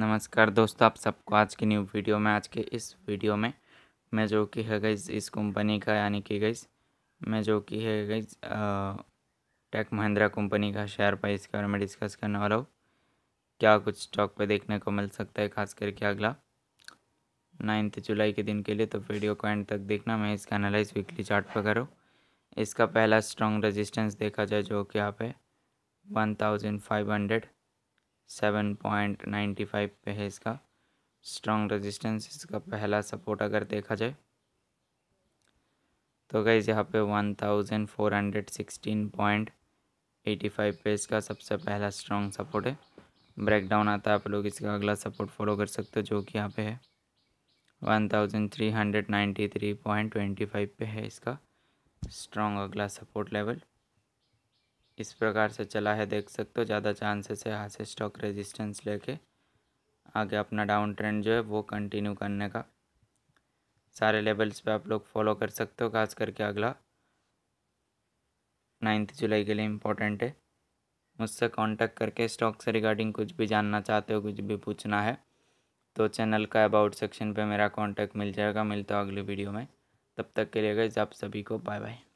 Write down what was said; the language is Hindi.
नमस्कार दोस्तों आप सबको आज की न्यू वीडियो में आज के इस वीडियो में मैं जो कि है गई इस कंपनी का यानी कि गई मैं जो कि है गई टेक महिंद्रा कंपनी का शेयर प्राइस के बारे में डिस्कस करने वाला हूँ क्या कुछ स्टॉक पे देखने को मिल सकता है खास करके अगला नाइन्थ जुलाई के दिन के लिए तो वीडियो को एंड तक देखना मैं इसका एनालाइज वीकली चार्ट पर करूँ इसका पहला स्ट्रॉन्ग रजिस्टेंस देखा जाए जो कि यहाँ पे one thousand five hundred seven point ninety five पे है इसका स्ट्रॉन्ग रेजिस्टेंस इसका पहला सपोर्ट अगर देखा जाए तो गई यहाँ पे one thousand four hundred sixteen point eighty five पे इसका सबसे पहला स्ट्रॉन्ग सपोर्ट है ब्रेकडाउन आता है आप लोग इसका अगला सपोर्ट फॉलो कर सकते हो जो कि यहाँ पे है one thousand three hundred ninety three point twenty five पे है इसका स्ट्रॉन्ग अगला सपोर्ट लेवल इस प्रकार से चला है देख सकते हो ज़्यादा चांसेस है यहाँ से स्टॉक रेजिस्टेंस लेके आगे अपना डाउन ट्रेंड जो है वो कंटिन्यू करने का सारे लेवल्स पे आप लोग फॉलो कर सकते हो खास करके अगला नाइन्थ जुलाई के लिए इम्पोर्टेंट है मुझसे कांटेक्ट करके स्टॉक से रिगार्डिंग कुछ भी जानना चाहते हो कुछ भी पूछना है तो चैनल का अबाउट सेक्शन पर मेरा कॉन्टैक्ट मिल जाएगा मिलता हूँ अगली वीडियो में तब तक के लिए गए आप सभी को बाय बाय